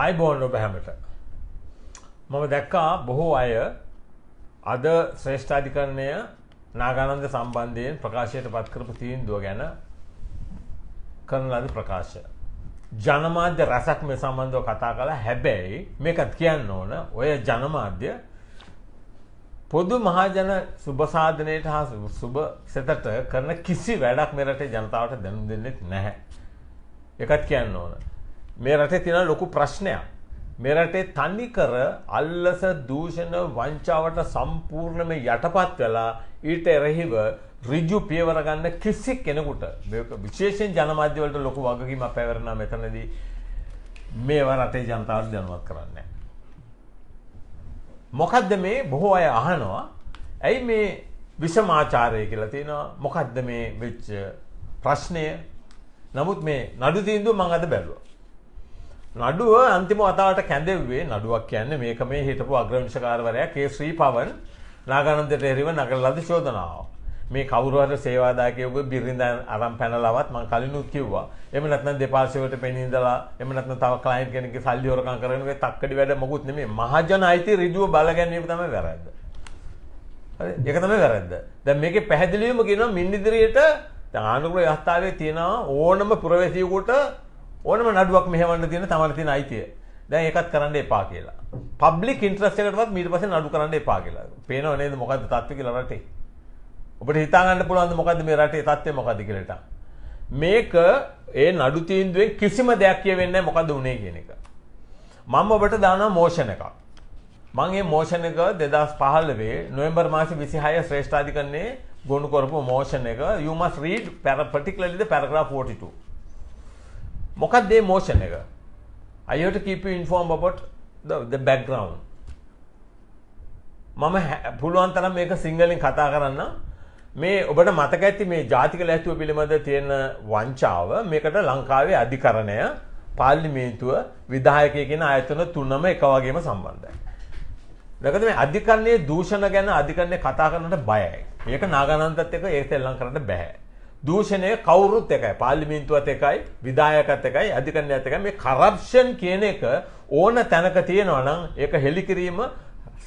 ආයිබෝන් ඔබ හැමට. මම දැක්කා බොහෝ අය අද ශ්‍රේෂ්ඨාධිකරණය නාගානන්ද සම්බන්ධයෙන් ප්‍රකාශයට පත් කරපු තීන්දුව ගැන කරන ලද ප්‍රකාශය. ජනමාධ්‍ය රැසක් මේ සම්බන්ධව කතා කළා. හැබැයි මේකත් කියන්න ඕන ඔය ජනමාධ්‍ය පොදු මහජන සුබසාධනයට හා සුබ සෙතට කරන කිසි වැඩක් මේ රටේ ජනතාවට දැනුම් දෙන්නේ නැහැ. ඒකත් කියන්න ඕන. මේ රටේ තියෙන ලොකු ප්‍රශ්නයක්. මේ රටේ තනිකර අල්ලස දූෂණ වංචාවට සම්පූර්ණයෙන්ම යටපත් වෙලා ඊට එරෙහිව ඍජු පියවර ගන්න කිසි කෙනෙකුට විශේෂයෙන් ජනමාධ්‍ය වලට ලොකු වගකීමක් පැවරනා මෙතනදී මේව රටේ ජනතාවට දැනුවත් කරන්නේ මොකද්ද මේ බොහෝ අය අහනවා ඇයි මේ විෂමාචාරය කියලා තියෙනවා මොකද්ද මේ වෙච්ච ප්‍රශ්නය නමුත් මේ නඩු තීන්දුව මම අද බැලුවා නඩුව අන්තිම අතාවට කැඳෙව්වේ නඩුවක් කියන්නේ මේක මේ හිටපු අග්‍රවිනිශකාරවරයා කේ ශ්‍රී පවන් නාගානන්දට එරෙහිව නගන ලද චෝදනාව. මේ කවුරු හරි සේවාදායකයෙකුගේ බිරිඳ අරන් පැනලවත් මම කලිනුත් කිව්වා. එහෙම නැත්නම් දෙපාර්ශ්වයට පෙනී ඉඳලා එහෙම නැත්නම් තව ක්ලයන්ට් කෙනෙක්ගේ සල්ලි හොරකම් කරන එක තක්කඩි වැඩ මොකුත් නෙමෙයි. මහජන අයිති ඍජුව බලගැනීම තමයි වැරද්ද. හරි? ඒක තමයි වැරද්ද. දැන් මේකේ පැහැදිලිවම කියනවා මින් ඉදිරියට ආනුකූල යථාවේ තියෙනවා ඕනම පුරවැසියෙකුට ඕනම නඩුවක් මෙහෙවන්න තියෙන තමන්ට තියෙන අයිතිය. දැන් ඒකත් කරන්න එපා කියලා. පබ්ලික් ඉන්ට්‍රස්ට් එකකටවත් ඊට පස්සේ නඩු කරන්න එපා කියලා. පේනව නේද මොකද්ද තත්ත්වය කියලා රටේ? ඔබට හිතා ගන්න පුළුවන්ද මොකද්ද මේ රටේ තත්ත්වය මොකද්ද කියලා? මේක ඒ නඩු තීන්දුවෙන් කිසිම දෙයක් කියවෙන්නේ නැහැ මොකද්ද උනේ කියන එක. මම ඔබට දානවා මෝෂන් එකක්. මම මේ මෝෂන් එක 2015 නොවැම්බර් මාසේ 26 ශ්‍රේෂ්ඨාධිකරණයේ ගොනු කරපු මෝෂන් එක you must read particularly the paragraph 42. මොකක් දේ මෝෂන් එක අයෝට කීප ඉන්ෆෝර්ම් අපොට් බැක්ග්‍රවන්් මම පුළුවන් තරම් මේක සිංහලින් කතා කරන්න මේ ඔබට මතක ඇති මේ ජාතික ලැස්තුව පිළිබඳ තියෙන වංචාව මේකට ලංකාවේ අධිකරණය පාර්ලිමේන්තුව විදායකය කියෙන අයතන තුන්නම එක වගේම සම්බන්ධයි. දකද මේ අධිකරන්නේ දූෂණ ගැන අධිකරණය කතා කරන්නට බයයි. ඒක නාගනන්තත් එක ඒ සෙල්ලම් කරන්න බැහැ. දූෂණය කවුරුත් එකයි පාර්ලිමින්තුවත් එකයි විදායකත් එකයි අධිකරණයත් එකයි මේ කරප්ෂන් කියන එක ඕන තැනක තියෙනවා නම් ඒක හෙළි කිරීම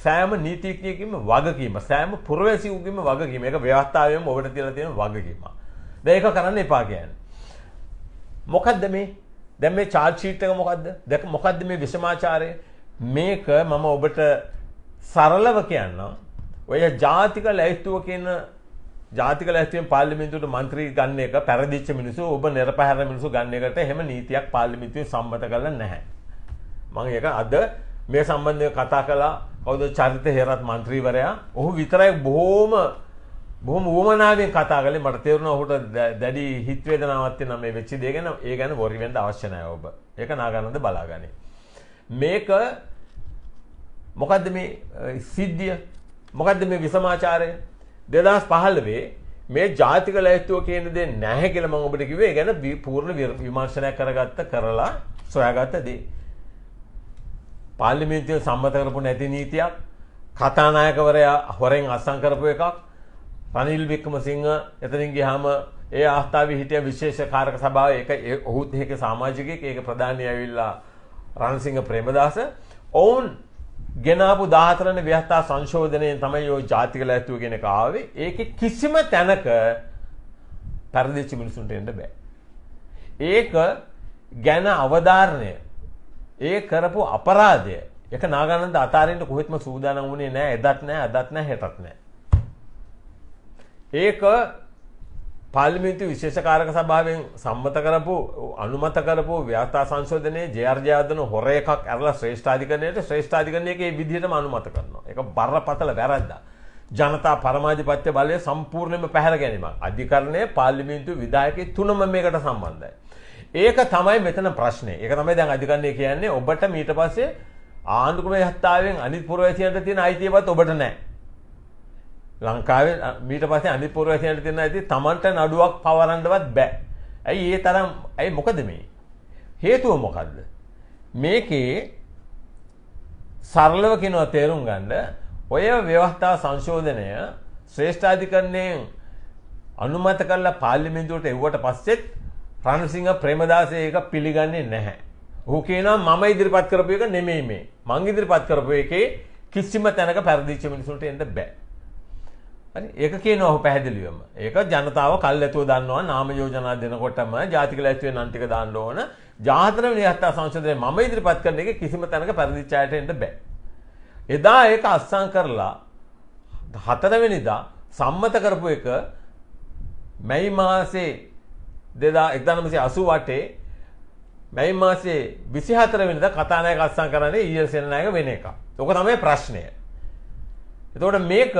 සෑම නීතිඥයෙකුගේම වගකීම සෑම පුරවැසියෙකුගේම වගකීම ඒක ව්‍යවස්ථාවෙම ඔබට තියලා තියෙන වගකීම. දැන් ඒක කරන්න එපා කියන්නේ. මොකද්ද මේ? දැන් මේ චාර්ජ් ෂීට් එක මොකද්ද? දැන් මොකද්ද මේ විෂමාචාරය? මේක මම ඔබට සරලව කියන්නම්. ඔය ජාතික ලැයිස්තුව කියන ජාතික ලැස්තියෙන් පාර්ලිමේන්තුවට മന്ത്രී ගන්න එක පෙරදිච්ච මිනිස්සු ඔබ නිර්පහැර මිනිස්සු ගන්න එකට එහෙම නීතියක් පාර්ලිමේන්තුවේ සම්මත කරලා නැහැ. මම ඒක අද මේ සම්බන්ධව කතා කළා කවුද චරිත හේරත් മന്ത്രിවරයා. ඔහු විතරයි බොහොම බොහොම වමනාවෙන් කතා කළේ මට තේරුණා ඔහුට දැඩි හිත් වේදනාවක් තියෙනවා මේ වෙච්ච දේ ගැන. ඒ ගැන worry වෙන්න අවශ්‍ය නැහැ ඔබ. ඒක නාගානන්ද බලාගනි. මේක මොකද්ද මේ සිද්ධිය? මොකද්ද මේ විසමාචාරය? දෙදස් පහල්ලවේ මේ ජාතික ලැස්තුව කියන දේ නැහැ කියලා මම ඔබට කිව්වේ ගැන පූර්ණ විමර්ශනය කරගත්ත කරලා සොයාගත්ත දේ. පාර්ලිමේන්තුවේ සම්මත කරපු නැති නීතියක් කතානායකවරයා හොරෙන් අත්සන් කරපු එකක් රනිල් වික්‍රමසිංහ එතනින් ගියාම ඒ ආස්ථාවේ හිටිය විශේෂ කාරක සභාව ඒක ඔහුත් ඒක සමාජිකයෙක් ඒක ප්‍රධානී ඇවිල්ලා රණසිංහ ප්‍රේමදාස ඔවුන් ගෙනාපු 14 ව්‍යවස්ථා සංශෝධනයෙන් තමයි ওই ජාතික ලැස්තුව කියන එක ආවේ. ඒකේ කිසිම තැනක පරිදෙච්ච මිනිසුන්ට එන්න බෑ. ඒක ගැන අවධාරණය ඒ කරපු අපරාධය ඒක නාගානන්ද අතාරින්න කොහෙත්ම සූදානම් වුණේ නෑ එදත් නෑ අදත් නෑ හෙටත් නෑ. ඒක පාලිමින්තු විශේෂකාරක සභාවෙන් සම්මත කරපු අනුමත කරපු ව්‍යවතා සංශෝධනයේ ජයර්ජයාදන හොර එකක් ඇරලා ශ්‍රේෂ්ඨාධිකරණයට ශ්‍රේෂ්ඨාධිකරණය ඒ විදිහටම අනුමත කරනවා. ඒක බරපතල වැරද්දා. ජනතා පරමාධිපත්‍ය බලය සම්පූර්ණයෙන්ම පැහැර ගැනීමක්. අධිකරණය පාර්ලිමේන්තු විධායකේ තුනම මේකට සම්බන්ධයි. ඒක තමයි මෙතන ප්‍රශ්නේ. ඒක තමයි දැන් අධිකරණය කියන්නේ ඔබට ඊට පස්සේ ආණ්ඩුක්‍රම හත්තාවෙන් අනිත් පුරවැසියන්ට තියෙන අයිතියවත් ඔබට නැහැ. ලංකාවේ මීට පස්සේ අනිත් පුරවැසියන්ට තියෙන ඇති තමන්ට නඩුවක් පවරන්නවත් බෑ. ඇයි ඒ තරම් ඇයි මොකද මේ? හේතුව මොකද්ද? මේකේ සරලව කියනවා තේරුම් ගන්න ඔය ව්‍යවස්ථා සංශෝධනය ශ්‍රේෂ්ඨාධිකරණයෙන් අනුමත කරලා පාර්ලිමේන්තුවට එව්වට පස්සෙත් රණසිංහ ප්‍රේමදාස ඒක පිළිගන්නේ නැහැ. ඔහු කියනවා මම ඉදිරිපත් කරපු එක නෙමෙයි මේ. මං ඉදිරිපත් කරපු එකේ කිසිම තැනක පෙරදිච්ච මිනිසුන්ට එන්න බෑ. හරි ඒක කියනවා ඔහු පැහැදිලිවම. ඒක ජනතාව කල් ඇතුව දන්නවා නාම යෝජනා දෙනකොටම ජාතික ලැයිස්තුවේ නම් ටික දාන්න ඕන. ජාතක නිහත්තා සංශෝධනයේ මම ඉදිරිපත් කරන එක කිසිම තැනක පරිදිච්ච අයට එන්න බෑ. එදා ඒක අස්සම් කරලා හතරවෙනිදා සම්මත කරපු එක මැයි මාසේ 1988 මැයි මාසේ 24 වෙනිදා කතානායක අස්සම් කරන්නේ ඊයර් සෙනනායක වෙන එක. ඔක තමයි ප්‍රශ්නය. එතකොට මේක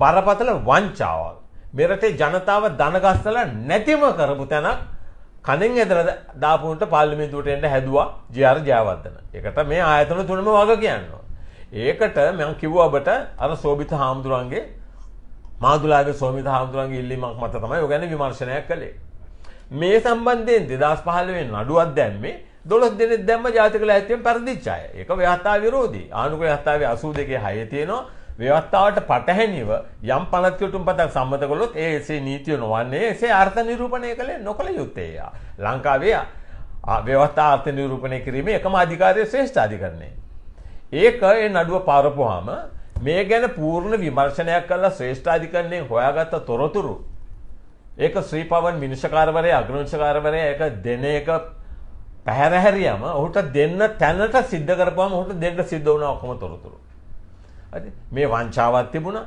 බරපතල වංචාවක්. මෙරටේ ජනතාව දනගස්සලා නැතිම කරපු තැනක් කනෙන් ඇදලා දාපුන්ට පාර්ලිමේන්තුවට එන්න හැදුවා ජේ.ආර්. ජයවර්ධන. ඒකට මේ ආයතන තුනම වග කියනවා. ඒකට මම කිව්වා ඔබට අර සෝබිත හාමුදුරන්ගේ මාදුලාගේ සෝබිත හාමුදුරන්ගේ ඉල්ලීමක් මත තමයි ඔය ගැන විමර්ශනයක් කළේ. මේ සම්බන්ධයෙන් 2015 වෙනි නඩුවක් දැම්මේ 12 දෙනෙක් දැම්ම ජාතික ලැයිස්තුවෙන් පරදිච්ච අය. ඒක ව්‍යවස්ථා විරෝධී. ආණුකූල ව්‍යවස්ථාවේ 82 6 තියෙනවා. ව්‍යවස්ථාවට පටහැනිව යම් පනත්කටුම් පතක් සම්මත කළොත් ඒ එසේ නීතිය නොවන්නේ එසේ අර්ථ නිරූපණය කළේ නොකළ යුත්තේය. ලංකාවේ ව්‍යවස්ථා අර්ථ නිරූපණය කිරීමේ එකම අධිකාරය ශ්‍රේෂ්ඨ අධිකරණය. ඒක ඒ නඩුව පාරපුවාම මේ ගැන පූර්ණ විමර්ශනයක් කළා ශ්‍රේෂ්ඨ අධිකරණයෙන් හොයාගත්ත තොරතුරු ඒක ශ්‍රී පවන් මිනිෂකාරවරය අග්‍රංශකාරවරය ඒක දෙන එක පැහැරහැරියම ඔහුට දෙන්න තැනට සිද්ධ කරපුවාම ඔහුට දෙන්න සිද්ධ වුණා ඔක්කොම තොරතුරු. මේ වංචාවක් තිබුණා.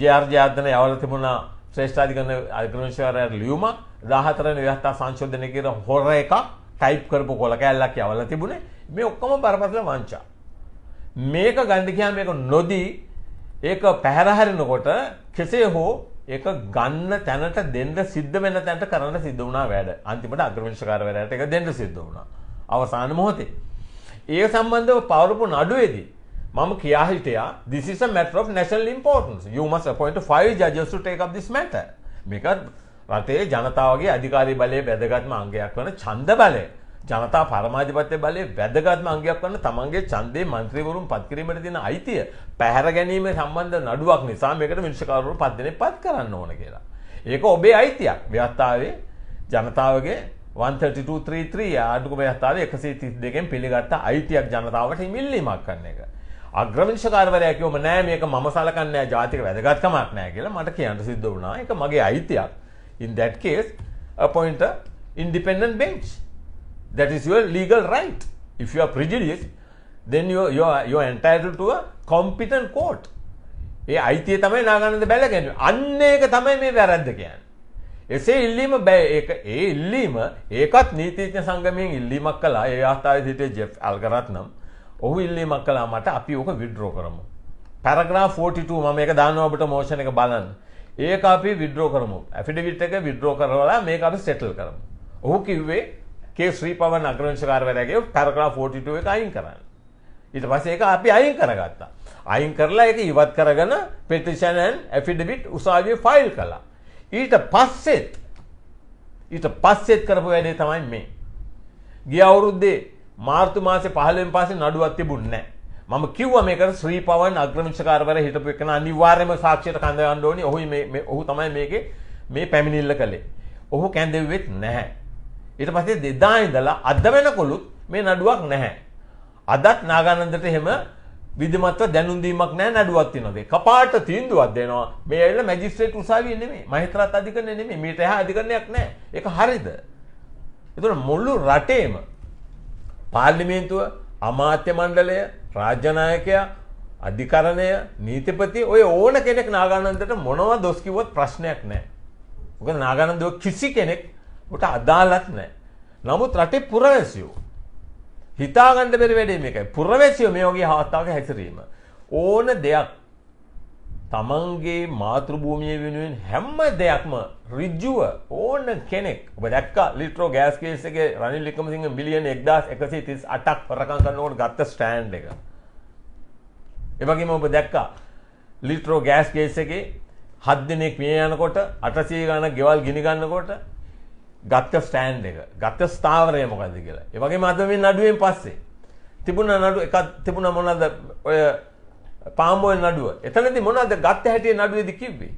ජේ.ආර්. ජයවර්ධන යවල තිබුණා ශ්‍රේෂ්ඨාධිකරණ අධිකරණශාලාර ලියුමක් 14 වෙනි ව්‍යවස්ථා සංශෝධනය කියලා හොර එකක් ටයිප් කරපු කොල කැල්ලක් යවලා තිබුණේ. මේ ඔක්කොම බරපතල වංචා. මේක ගන්න කියාම මේක නොදී ඒක පැහැර හරිනකොට කෙසේ හෝ ඒක ගන්න තැනට දෙන්න සිද්ධ වෙන තැනට කරන්න සිද්ධ වුණා වැඩ. අන්තිමට අග්‍රවංශකාරවරයාට ඒක දෙන්න සිද්ධ වුණා. අවසාන මොහොතේ. ඒ සම්බන්ධව පවරපු නඩුවේදී Mama Kiahitya, this is a matter of national importance. You must appoint five judges to take up this matter. මේක රටේ ජනතාවගේ අධිකාරී බලයේ වැදගත්ම අංගයක් වන ඡන්ද බලය. ජනතා පරමාධිපත්‍ය බලයේ වැදගත්ම අංගයක් වන තමන්ගේ ඡන්දේ മന്ത്രിවරුන් පත් කිරීමට දෙන අයිතිය පැහැර ගැනීම සම්බන්ධ නඩුවක් නිසා මේකට මිනිස්කාරවරු පත් දෙනෙක් පත් කරන්න ඕන කියලා. ඒක ඔබේ අයිතියක්. ව්‍යවස්ථාවේ ජනතාවගේ 132.33 ආණ්ඩුක්‍රම ව්‍යවස්ථාවේ 132 න් පිළිගත්ත අයිතියක් ජනතාවට හිමිල්ලීමක් කරන එක. අග්‍රවිනිශ්චකාරවරයා කිව්වම නෑ මේක මම සලකන්නේ නෑ ජාතික වැදගත්කමක් නෑ කියලා මට කියන්න සිද්ධ වුණා. ඒක මගේ අයිතියක්. In that case appoint a independent bench. That is your legal right. If you are prejudiced then you you are, you are entitled to a competent court. ඒ අයිතිය තමයි නාගානන්ද බැලගන්නේ. අන්න ඒක තමයි මේ වැරද්ද කියන්නේ. එසේ ඉල්ලීම බෑ ඒක ඒ ඉල්ලීම ඒකත් නීතිඥ සංගමයෙන් ඉල්ලීමක් කළා. ඒ අවස්ථාවේ සිටේ ජෙෆ් අල්ගරත්නම් ඔහු ඉල්ලීමක් කළා මට අපි ඕක විඩ්‍රෝ කරමු. පැරග්‍රාෆ් 42 මම මේක දානවා ඔබට මෝෂන් එක බලන්න. ඒක අපි විඩ්‍රෝ කරමු. ඇෆිඩවිට් එක විඩ්‍රෝ කරලා මේක අපි සෙටල් කරමු. ඔහු කිව්වේ කේ ශ්‍රීපවන් අග්‍රවංශකාරවරයාගේ පැරග්‍රාෆ් 42 එක අයින් කරන්න. ඊට පස්සේ ඒක අපි අයින් කරගත්තා. අයින් කරලා ඒක ඉවත් කරගෙන petition and affidavit උසාවියේ ෆයිල් කළා. ඊට පස්සෙත් ඊට පස්සෙත් කරපු වැඩේ තමයි මේ. ගිය අවුරුද්දේ මාර්තු මාසේ 15 වෙනි පාසේ නඩුවක් තිබුණේ නැහැ. මම කිව්වා මේකට ශ්‍රී පවන් අග්‍රමිෂකාරවර හිටපු එකන අනිවාර්යයෙන්ම සාක්ෂියට කඳ ගන්න ඕනි. ඔහුයි මේ ඔහු තමයි මේකේ මේ පැමිණිල්ල කළේ. ඔහු කැඳෙව්වෙත් නැහැ. ඊට පස්සේ දෙදා ඉඳලා අද වෙනකොලුත් මේ නඩුවක් නැහැ. අදත් නාගානන්දට එහෙම විධිමත්ව දැනුම් දීමක් නැහැ නඩුවක් තියෙනවා. කපාට තීන්දුවක් දෙනවා. මේ ඇවිල්ලා මැජිස්ට්‍රේට් උසාවිය නෙමෙයි. මහේතරත් අධිකරණය නෙමෙයි. මීට එහා අධිකරණයක් නැහැ. ඒක හරියද? ඒතකොට මුළු රටේම පාර්ලිමේන්තුව අමාත්‍ය මණ්ඩලය රාජ්‍යනායකයා අධිකරණය නීතිපති ඔය ඕන කෙනෙක් නාගානන්දට මොනවා දොස් කිව්වොත් ප්‍රශ්නයක් නැහැ. මොකද නාගානන්දව කිසි කෙනෙක් උට අදාළත් නැහැ. නමුත් රටේ පුරවැසියෝ හිතාගන්න බැරි වැඩේ මේකයි. පුරවැසියෝ මේ වගේ අවස්ථාවක හැසිරීම. ඕන දෙයක් තමන්ගේ මාතෘභූමිය වෙනුවෙන් හැම්ම දෙයක්ම රිජ්ජුව ඕන කෙනෙක් බදක් ලිට්‍රෝ ගෑස් කේසක රනි ලිකමසිංහ මිලියන එක්දස් එකසේ තිස් අටක් පරකන් කරනවට ගත්ත ස්ටෑන්් එක. එවගේම ඔබ දැක්කා ලිට්‍රෝ ගෑස් කේසගේ හත් දෙනෙක් මිය යනකොට අටසේ ගාන ගෙවල් ගිනිගන්නකොට ගත්ත ස්ටෑන්් එක ගත්ත ස්ථාවරය මොකද කියලා. එවගේ මදමින් අඩුවෙන් පස්සේ. තිබුණ නඩු එකත් තිබුණ මොනද ඔය පාම්බෝය නඩුව. එතනදී මොනවද ගත්ත හැටියේ නඩුවේදී කිව්වේ?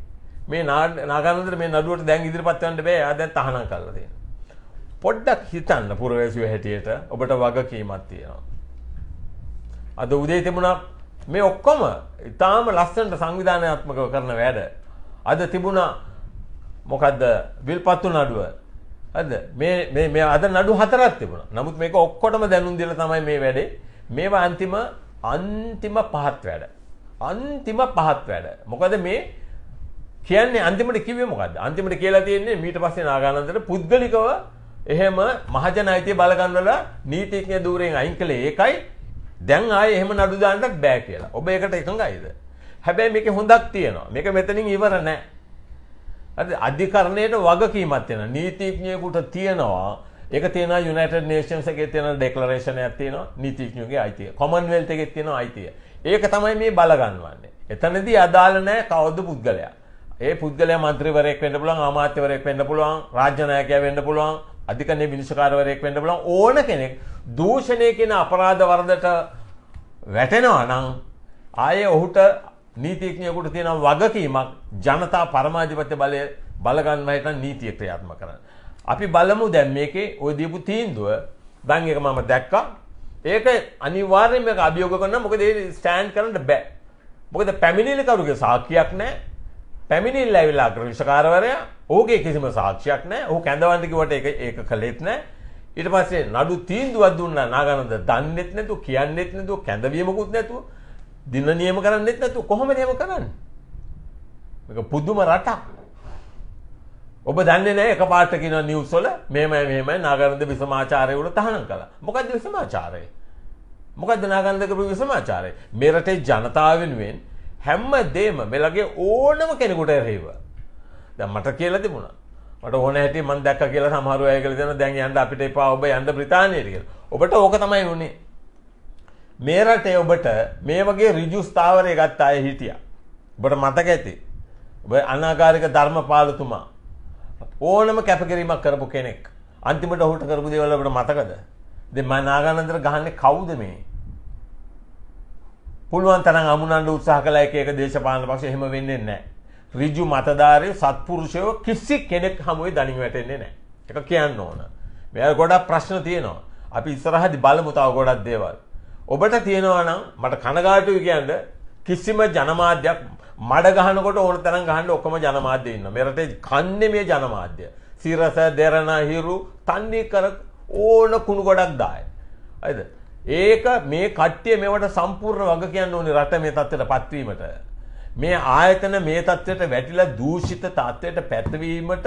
මේ නාගානන්දට මේ නඩුවට දැන් ඉදිරිපත් වෙන්න බෑ. එයා දැන් තහනම් කරලා තියෙනවා. පොඩ්ඩක් හිතන්න පුරවැසියෝ හැටියට ඔබට වගකීමක් තියෙනවා. අද උදේ තිබුණා මේ ඔක්කොම ඉතාම ලස්සනට සංවිධානාත්මකව කරන වැඩ. අද තිබුණා මොකද්ද විල්පත්තු නඩුව. හරිද? මේ මේ මේ අද නඩු හතරක් තිබුණා. නමුත් මේක ඔක්කොටම දැනුම් දීලා තමයි මේ වැඩේ. මේවා අන්තිම අන්තිම පහත් වැඩ. අන්තිම පහත් වැඩ. මොකද මේ කියන්නේ අන්තිමට කිව්වේ මොකද්ද? අන්තිමට කියලා තියෙන්නේ මීට පස්සේ නාගානන්දට පුද්ගලිකව එහෙම මහජන අයිතිය බලගන්න වල නීතිඥ ධූරයෙන් අයින් කළේ ඒකයි. දැන් ආයේ එහෙම නඩු දාන්නත් බෑ කියලා. ඔබ ඒකට එකඟයිද? හැබැයි මේකේ හොඳක් තියෙනවා. මේක මෙතනින් ඉවර නෑ. හරි අධිකරණයට වගකීමක් තියෙනවා. නීතිඥයෙකුට තියෙනවා ඒක තියෙනවා යුනයිටඩ් නේෂන්ස් එකේ තියෙන ඩෙක්ලරේෂන් එකක් තියෙනවා නීතිඥයෝගේ අයිතිය. කොමන්වෙල්ත් එකේ තියෙන අයිතිය. ඒක තමයි මේ බලගන්වන්නේ. එතනදී අදාළ නැහැ කවුද පුද්ගලයා. ඒ පුද්ගලයා മന്ത്രിවරයෙක් වෙන්න පුළුවන්, අමාත්‍යවරයෙක් වෙන්න පුළුවන්, රාජ්‍ය නායකයෙක් වෙන්න පුළුවන්, අධිකරණ විනිශ්චයකාරවරයෙක් වෙන්න පුළුවන් ඕන කෙනෙක් දූෂණය කියන අපරාධ වරදට වැටෙනවා නම් ආයේ ඔහුට නීතිඥයෙකුට තියෙන වගකීමක් ජනතා පරමාධිපත්‍ය බලය බලගන්න හිටන් නීතිය ක්‍රියාත්මක කරන්න. අපි බලමු දැන් මේකේ ওই දීපු තීන්දුව. දැන් ඒක මම දැක්කා. ඒක අනිවාර්යයෙන්ම ඒක අභියෝග කරනවා. මොකද ඒ ස්ටෑන්ඩ් කරන්න බෑ. මොකද පැමිණිලි කරුගේ සාක්ෂියක් නැහැ. පැමිණිල්ල ඇවිල්ලා අග්‍රවිෂකාරවරයා ඕකේ කිසිම සාක්ෂියක් නැහැ. ਉਹ කැඳවන්න කිව්වට ඒක ඒක කළෙත් නැහැ. ඊට පස්සේ නඩු තීන්දුවක් දුන්නා නාගනන්ද දන්නෙත් නැතුව කියන්නෙත් නැතුව කැඳවීමකුත් නැතුව දින නියම කරන්නෙත් නැතුව කොහොමද එහෙම කරන්නේ මේක පුදුම රටක් ඔබ දන්නේ නැහැ එකපාරට කියන නිවුස් වල මෙහෙමයි මෙහෙමයි නාගරන්ද විසමාචාරයවල තහනම් කළා. මොකද්ද විසමාචාරය? මොකද්ද නාගරන්දකපු විසමාචාරය? මේ රටේ ජනතාව වෙනුවෙන් හැම දෙම මෙලගේ ඕනම කෙනෙකුට රේව. දැන් මට කියලා තිබුණා. මට ඕන හැටි මම දැක්ක කියලා සමහරව අය කියලා දෙනවා දැන් යන්න අපිට එපා ඔබ යන්න බ්‍රිතාන්‍යයට කියලා. ඔබට ඕක තමයි උනේ. මේ රටේ ඔබට මේ වගේ ඍජු ස්ථාවරයක් ගත්ත අය හිටියා. ඔබට මතක ඇති. ඔබ අනාගාരിക ධර්මපාලතුමා ඕනම කැපකිරීමක් කරපු කෙනෙක් අන්තිමට ඔහුට කරපු දේවල් ඔබට මතකද? දැන් මම නාගානන්දර ගහන්නේ කවුද මේ? පුළුවන් තරම් අමුණන්න උත්සාහ කළා එක එක දේශපාලන පක්ෂ එහෙම වෙන්නේ නැහැ. ඍජු මතදාරයෝ සත්පුරුෂයෝ කිසි කෙනෙක් හමුවේ දණින් වැටෙන්නේ නැහැ. ඒක කියන්න ඕන. මෙයාට ගොඩක් ප්‍රශ්න තියෙනවා. අපි ඉස්සරහදී බලමු තව ගොඩක් දේවල්. ඔබට තියෙනවා නම් මට කනගාටුයි කියන්න කිසිම ජනමාධ්‍යයක් මඩ ගහනකොට ඕන තරම් ගහන්න ඔක්කොම ජනමාධ්‍ය ඉන්නවා. මේ රටේ කන්නේ මේ ජනමාධ්‍ය. සිරස, දෙරණ, හිරු තන්නේ කර ඕන කුණු ගොඩක් දාය. හරිද? ඒක මේ කට්ටිය මේවට සම්පූර්ණ වග කියන්න ඕනේ රට මේ තත්ත්වයට පත්වීමට. මේ ආයතන මේ තත්ත්වයට වැටිලා දූෂිත තත්ත්වයට පැතවීමට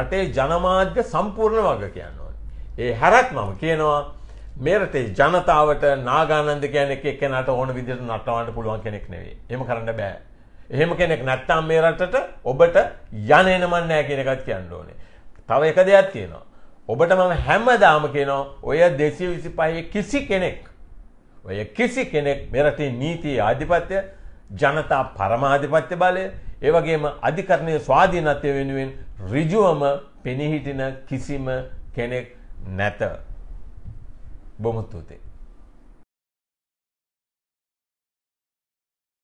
රටේ ජනමාධ්‍ය සම්පූර්ණ වග කියන්න ඕනේ. ඒ හැරත් මම කියනවා මේ රටේ ජනතාවට නාගානන්ද කියන එක එක්කෙනාට ඕන විදිහට නටවන්න පුළුවන් කෙනෙක් නෙවෙයි. එහෙම කරන්න බෑ. එහෙම කෙනෙක් නැත්තම් මේ රටට ඔබට යන්නේ නමන්නේ නැහැ කියන එකත් කියන්න ඕනේ. තව එක දෙයක් තියෙනවා. ඔබට මම හැමදාම කියනවා ඔය 225 කිසි කෙනෙක් ඔය කිසි කෙනෙක් මෙරටේ නීති ආධිපත්‍ය ජනතා පරමාධිපත්‍ය බලය ඒ වගේම අධිකරණයේ ස්වාධීනත්වය වෙනුවෙන් ඍජුවම පෙනී සිටින කිසිම කෙනෙක් නැත. බොහොම ස්තුතියි.